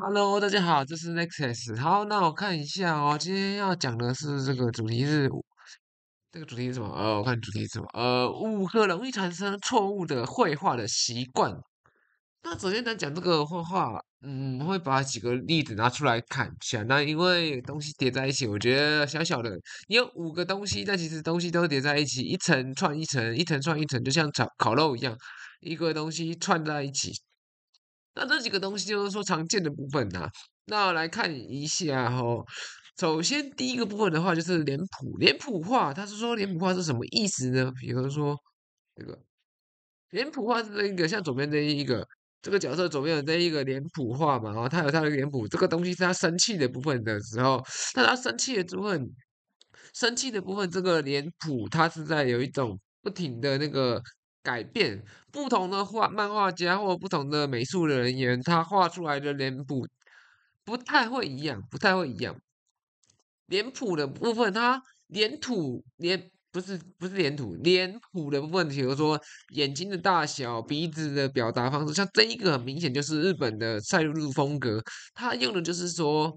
Hello，大家好，这是 Nexus。好，那我看一下哦。今天要讲的是这个主题是这个主题是什么？呃，我看主题是什么？呃，五个容易产生错误的绘画的习惯。那首先讲这个画画，嗯，我会把几个例子拿出来看一下。那因为东西叠在一起，我觉得小小的，有五个东西，但其实东西都叠在一起，一层串一层，一层串一层，就像炒烤肉一样，一个东西串在一起。那这几个东西就是说常见的部分呐，那来看一下哈。首先第一个部分的话就是脸谱，脸谱化，它是说脸谱化是什么意思呢？比如说这个脸谱化这一个，像左边这一个这个角色左边的这一个脸谱化嘛，哦，他它有它的脸谱，这个东西是它生气的部分的时候，它生气的部分，生气的部分这个脸谱它是在有一种不停的那个。改变不同的画漫画家或不同的美术人员，他画出来的脸谱不太会一样，不太会一样。脸谱的部分，他脸土脸不是不是脸土脸谱的部分，比如说眼睛的大小、鼻子的表达方式，像这一个很明显就是日本的赛璐璐风格，他用的就是说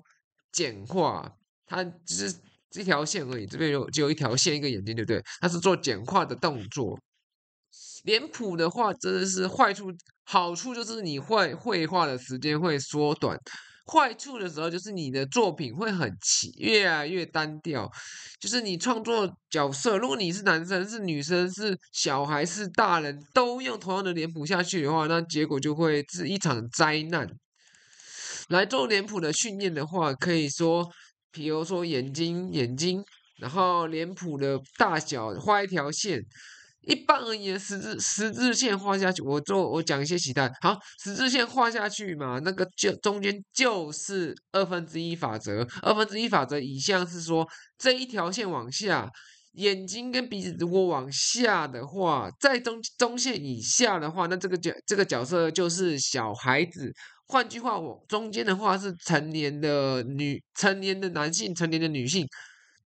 简化，它只是一条线而已。这边有只有一条线，一个眼睛，对不对？他是做简化的动作。脸谱的话，真的是坏处。好处就是你会绘画的时间会缩短，坏处的时候就是你的作品会很奇，越来越单调。就是你创作角色，如果你是男生，是女生，是小孩，是大人都用同样的脸谱下去的话，那结果就会是一场灾难。来做脸谱的训练的话，可以说，比如说眼睛，眼睛，然后脸谱的大小，画一条线。一般而言，十字十字线画下去，我做我讲一些期待。好，十字线画下去嘛，那个就中间就是二分之一法则。二分之一法则以下是说，这一条线往下，眼睛跟鼻子如果往下的话，在中中线以下的话，那这个角这个角色就是小孩子。换句话，往中间的话是成年的女成年的男性成年的女性，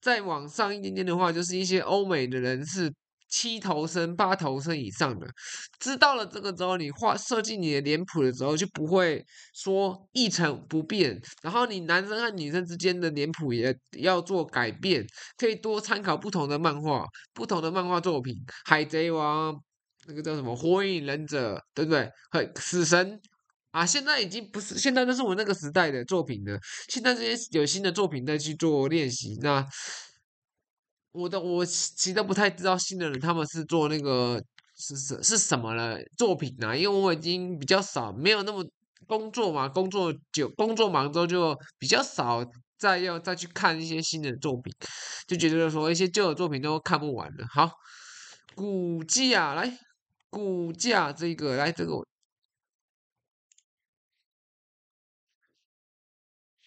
再往上一点点的话，就是一些欧美的人士，七头身、八头身以上的，知道了这个之后，你画设计你的脸谱的时候就不会说一成不变。然后你男生和女生之间的脸谱也要做改变，可以多参考不同的漫画、不同的漫画作品，《海贼王》那个叫什么《火影忍者》，对不对？《死神》啊，现在已经不是，现在都是我那个时代的作品了。现在这些有新的作品再去做练习，那。我的我其实都不太知道新的人他们是做那个是是是什么了作品啊？因为我已经比较少，没有那么工作嘛，工作久工作忙之后就比较少再要再去看一些新的作品，就觉得说一些旧的作品都看不完了。好，骨架来，骨架这个来这个，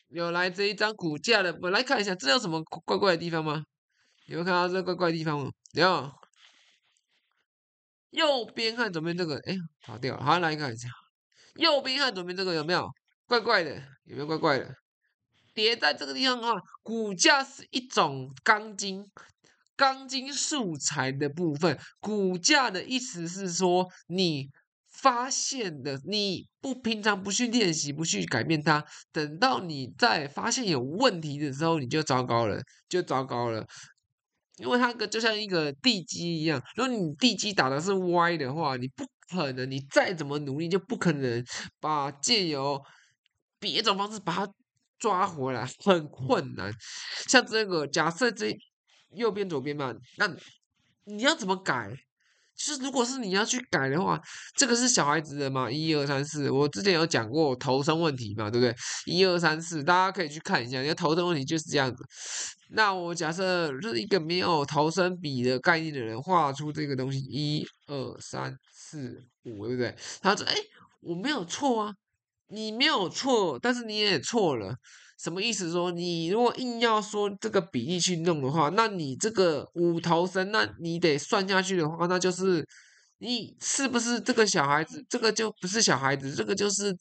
有来这一张骨架的，我来看一下，这有什么怪怪的地方吗？有没有看到这个怪地方？然有？右边看左边这个，哎，跑掉了。好，来看一下右边看左边这个有没有怪怪的？有没有怪怪的？叠在这个地方啊，骨架是一种钢筋钢筋素材的部分。骨架的意思是说，你发现的，你不平常不去练习，不去改变它，等到你在发现有问题的时候，你就糟糕了，就糟糕了。因为它个就像一个地基一样，如果你地基打的是歪的话，你不可能，你再怎么努力就不可能把借由别种方式把它抓回来，很困难。像这个，假设这右边左边嘛，那你要怎么改？就是，如果是你要去改的话，这个是小孩子的嘛，一二三四，我之前有讲过头身问题嘛，对不对？一二三四，大家可以去看一下，因为头身问题就是这样子。那我假设是一个没有头身比的概念的人，画出这个东西，一二三四五，对不对？他说：“哎，我没有错啊。”你没有错，但是你也错了。什么意思说？你如果硬要说这个比例去弄的话，那你这个五头身，那你得算下去的话，那就是你是不是这个小孩子？这个就不是小孩子，这个就是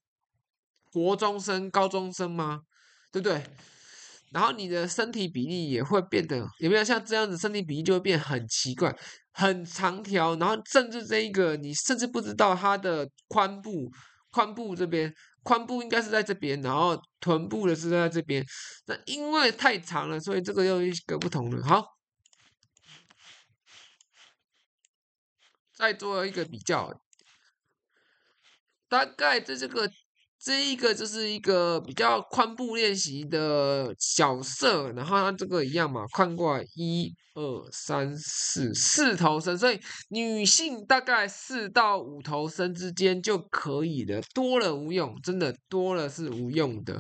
国中生、高中生吗？对不对？然后你的身体比例也会变得有没有像这样子？身体比例就会变很奇怪、很长条，然后甚至这一个，你甚至不知道它的髋部、髋部这边。髋部应该是在这边，然后臀部的是在这边。那因为太长了，所以这个又一个不同了。好，再做一个比较，大概在这个。这一个就是一个比较髋部练习的小色，然后它这个一样嘛，髋过来一二三四四头身，所以女性大概四到五头身之间就可以了，多了无用，真的多了是无用的，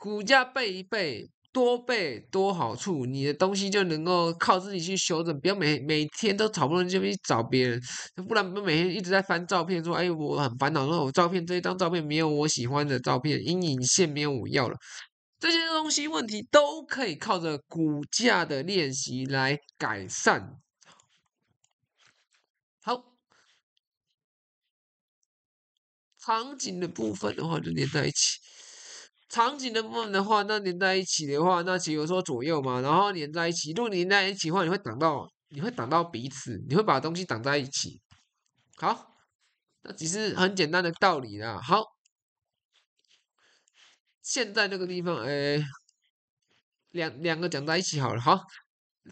骨架背一背。多背多好处，你的东西就能够靠自己去修正，不要每每天都好不容易就去找别人，不然不每天一直在翻照片说：“哎，我很烦恼，说我照片这一张照片没有我喜欢的照片，阴影线没有我要了。”这些东西问题都可以靠着骨架的练习来改善。好，场景的部分的话就连在一起。场景的部分的话，那连在一起的话，那只有说左右嘛，然后连在一起，如果连在一起的话，你会挡到，你会挡到彼此，你会把东西挡在一起。好，那只是很简单的道理啦。好，现在这个地方，哎，两两个讲在一起好了。好，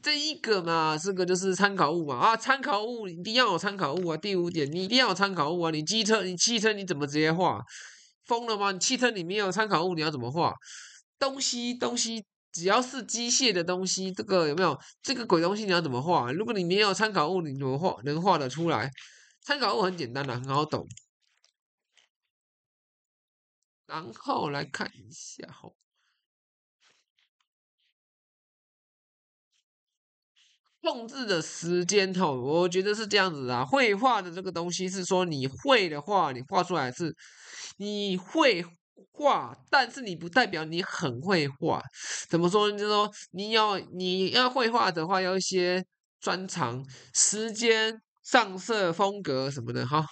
这一个嘛，这个就是参考物嘛。啊，参考物一定要有参考物啊。第五点，你一定要有参考物啊。你机车，你汽车，你怎么直接画？疯了吗？你汽车里面有参考物，你要怎么画？东西东西，只要是机械的东西，这个有没有这个鬼东西？你要怎么画？如果你没有参考物，你怎么画？能画的出来？参考物很简单的，很好懂。然后来看一下，好。控制的时间吼，我觉得是这样子啊。绘画的这个东西是说，你会的话，你画出来是你会画，但是你不代表你很会画。怎么说？就是说，你要你要绘画的话，要一些专长、时间、上色风格什么的哈。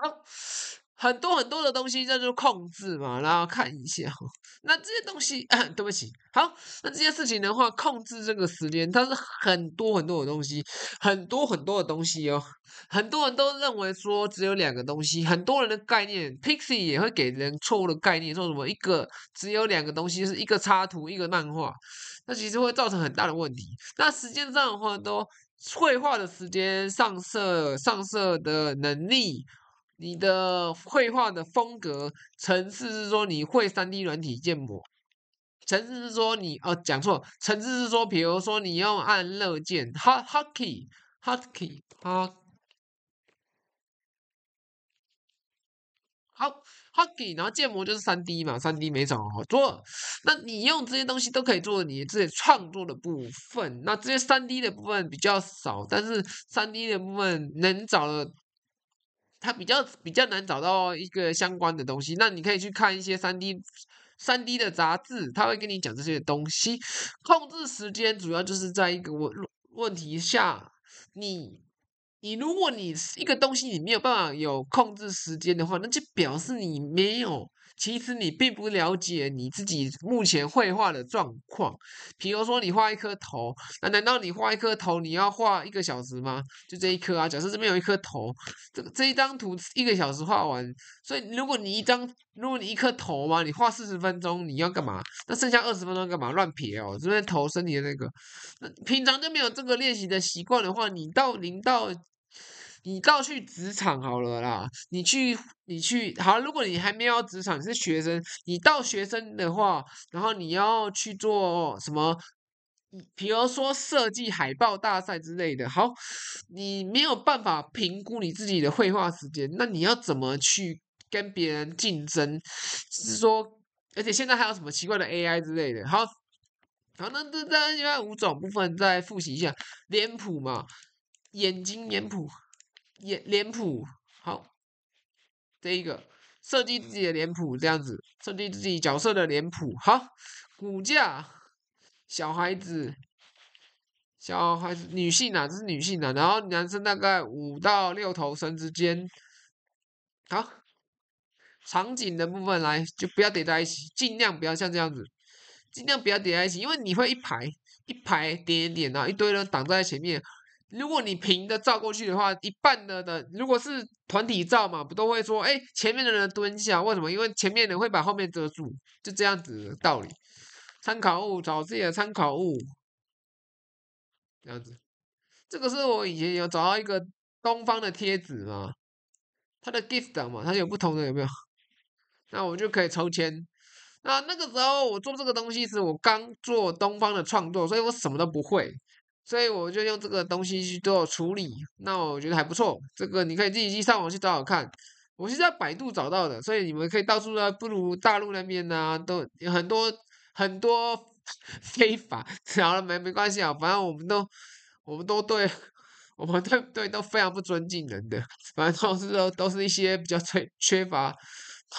好，很多很多的东西叫做控制嘛，然后看一下，那这些东西，对不起，好，那这些事情的话，控制这个时间，它是很多很多的东西，很多很多的东西哦，很多人都认为说只有两个东西，很多人的概念，Pixie 也会给人错误的概念，说什么一个只有两个东西，是一个插图，一个漫画，那其实会造成很大的问题。那时间上的话，都绘画的时间，上色上色的能力。你的绘画的风格层次是说你会三 D 软体建模，层次是说你哦讲错，层次是说比如说你要按乐键 h o c k y h o t k y 哈，好 hucky，然后建模就是三 D 嘛，三 D 没找好做，那你用这些东西都可以做你自己创作的部分，那这些三 D 的部分比较少，但是三 D 的部分能找的。它比较比较难找到一个相关的东西，那你可以去看一些三 D 三 D 的杂志，他会跟你讲这些东西。控制时间主要就是在一个问问题下，你你如果你一个东西你没有办法有控制时间的话，那就表示你没有。其实你并不了解你自己目前绘画的状况，比如说你画一颗头，那难道你画一颗头你要画一个小时吗？就这一颗啊？假设这边有一颗头，这这一张图一个小时画完，所以如果你一张，如果你一颗头嘛，你画四十分钟，你要干嘛？那剩下二十分钟干嘛？乱撇哦，这边头身体的那个，那平常就没有这个练习的习惯的话，你到零到。你到去职场好了啦，你去你去好，如果你还没有职场，你是学生，你到学生的话，然后你要去做什么？比如说设计海报大赛之类的。好，你没有办法评估你自己的绘画时间，那你要怎么去跟别人竞争？是说，而且现在还有什么奇怪的 AI 之类的。好，好，那这这另外五种部分再复习一下脸谱嘛，眼睛脸谱。脸脸谱好，这一个设计自己的脸谱这样子，设计自己角色的脸谱好，骨架小孩子，小孩子女性啊，这是女性的，然后男生大概五到六头身之间，好，场景的部分来就不要叠在一起，尽量不要像这样子，尽量不要叠在一起，因为你会一排一排点叠叠，然后一堆人挡在前面。如果你平的照过去的话，一半的的如果是团体照嘛，不都会说哎，前面的人蹲下，为什么？因为前面人会把后面遮住，就这样子的道理。参考物找自己的参考物，这样子。这个是我以前有找到一个东方的贴纸嘛，它的 gift 嘛，它有不同的有没有？那我就可以抽签。那那个时候我做这个东西是我刚做东方的创作，所以我什么都不会。所以我就用这个东西去做处理，那我觉得还不错。这个你可以自己去上网去找找看，我是在百度找到的，所以你们可以到处在，不如大陆那边呢，都有很多很多 非法，然后没没关系啊，反正我们都我们都对，我们对对都非常不尊敬人的，反正都是都都是一些比较缺 缺乏，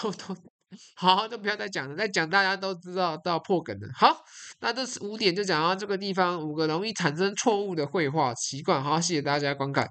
都都。好，就不要再讲了，再讲大家都知道到破梗了。好，那这五点就讲到这个地方，五个容易产生错误的绘画习惯。好，谢谢大家观看。